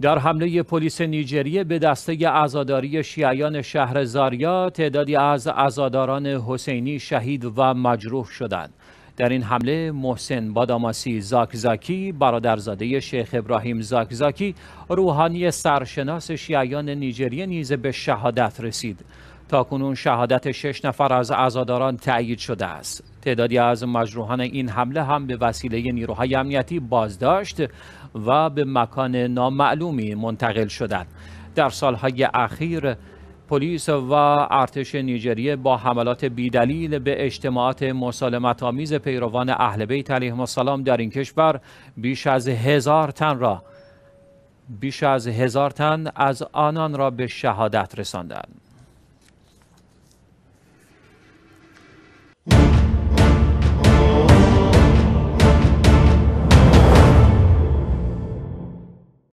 در حمله پلیس نیجریه به دسته عزاداری شیعیان شهر زاریا تعدادی از عزاداران حسینی شهید و مجروح شدند. در این حمله محسن باداماسی زاکزاکی برادرزاده شیخ ابراهیم زاکزاکی روحانی سرشناس شیعیان نیجریه نیز به شهادت رسید تاکنون شهادت شش نفر از عزاداران تأیید شده است تعدادی از مجروحان این حمله هم به وسیله نیروهای امنیتی بازداشت و به مکان نامعلومی منتقل شدند در سالهای اخیر پلیس و ارتش نیجریه با حملات بیدلیل به اجتماعات مسالمت آمیز پیروان اهل بیت علیهم السلام در این کشور بیش از هزار تن را بیش از هزار تن از آنان را به شهادت رساندند.